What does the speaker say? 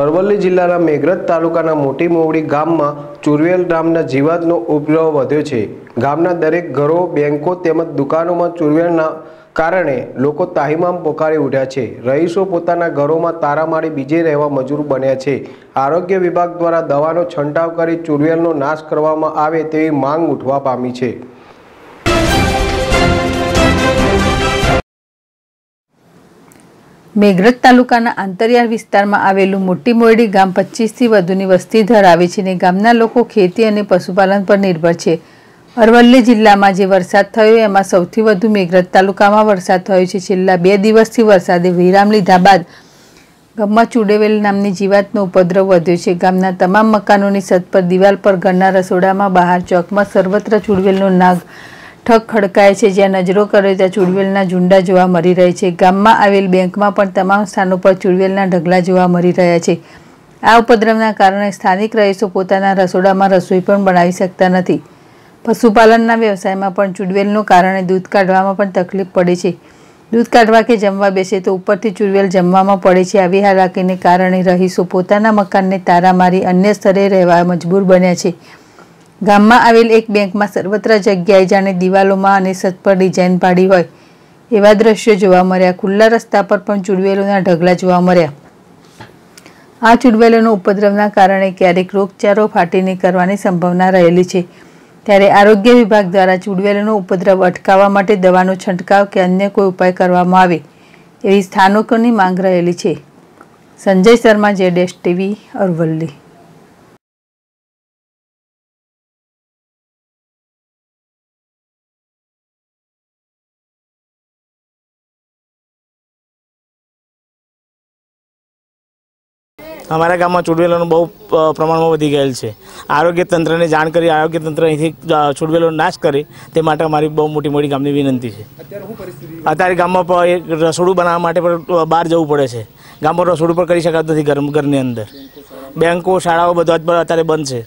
અરવલ્લી જિલ્લાના મેઘરજ તાલુકાના મોટી મોવડી ગામમાં ચુરવેલ નામના જીવાતનો ઉપદ્રવ વધ્યો છે ગામના દરેક ઘરો બેંકો તેમજ દુકાનોમાં ચુરવેલના કારણે લોકો તાહીમામ પોકારી ઉઠ્યા છે રહીશો પોતાના ઘરોમાં તારામારી બીજે રહેવા મજૂર બન્યા છે આરોગ્ય વિભાગ દ્વારા દવાનો છંટાવ કરી ચુરવેલનો નાશ કરવામાં આવે તેવી માંગ ઉઠવા પામી છે મેઘરજ તાલુકાના આંતરિયાળ વિસ્તારમાં આવેલું મોટી મોરડી ગામ પચીસથી વધુની વસ્તી ધરાવે છે અને ગામના લોકો ખેતી અને પશુપાલન પર નિર્ભર છે અરવલ્લી જિલ્લામાં જે વરસાદ થયો એમાં સૌથી વધુ મેઘરજ તાલુકામાં વરસાદ થયો છે છેલ્લા બે દિવસથી વરસાદે વિરામ લીધા બાદ ગામમાં ચુડેવેલ નામની જીવાતનો ઉપદ્રવ વધ્યો છે ગામના તમામ મકાનોની સત પર દિવાલ પર ઘરના રસોડામાં બહાર ચોકમાં સર્વત્ર ચુડવેલનો નાગ ઠગ ખડકાય છે જ્યાં નજરો કરે ત્યાં ચુડવેલના ઝુંડા જોવા મળી રહે છે ગામમાં આવેલ બેંકમાં પણ તમામ સ્થાનો પર ચુડવેલના ઢગલા જોવા મળી રહ્યા છે આ ઉપદ્રવના કારણે સ્થાનિક રહીશો પોતાના રસોડામાં રસોઈ પણ બનાવી શકતા નથી પશુપાલનના વ્યવસાયમાં પણ ચુડવેલનું કારણે દૂધ કાઢવામાં પણ તકલીફ પડે છે દૂધ કાઢવા કે જમવા બેસે તો ઉપરથી ચુડવેલ જમવામાં પડે છે આવી હાલાકીને કારણે રહીશો પોતાના મકાનને તારા મારી અન્ય સ્તરે રહેવા મજબૂર બન્યા છે ગામમાં આવેલ એક બેંકમાં સર્વત્ર જગ્યાએ જાણે દિવાલોમાં અને છત પર ડિઝાઇન પાડી હોય એવા દ્રશ્યો જોવા મળ્યા ખુલ્લા રસ્તા પર પણ ચૂડવેલોના ઢગલા જોવા મળ્યા આ ચૂડવેલોના ઉપદ્રવના કારણે ક્યારેક રોગચારો ફાટીની કરવાની સંભાવના રહેલી છે ત્યારે આરોગ્ય વિભાગ દ્વારા ચૂડવેલોનો ઉપદ્રવ અટકાવવા માટે દવાનો છંટકાવ કે અન્ય કોઈ ઉપાય કરવામાં આવે એવી સ્થાનિકોની માંગ રહેલી છે સંજય શર્મા જેડેશ ટીવી અરવલ્લી અમારા ગામમાં ચૂડવેલોનું બહુ પ્રમાણમાં વધી ગયેલ છે આરોગ્ય તંત્રને જાણ કરી આરોગ્ય તંત્ર અહીંથી ચૂડવેલોનો નાશ કરે તે માટે અમારી બહુ મોટી મોટી ગામની વિનંતી છે અત્યારે ગામમાં એક રસોડું બનાવવા માટે પણ બહાર જવું પડે છે ગામમાં રસોડું પણ કરી શકાતું નથી ઘર ઘરની અંદર બેંકો શાળાઓ બધા બધું અત્યારે બંધ છે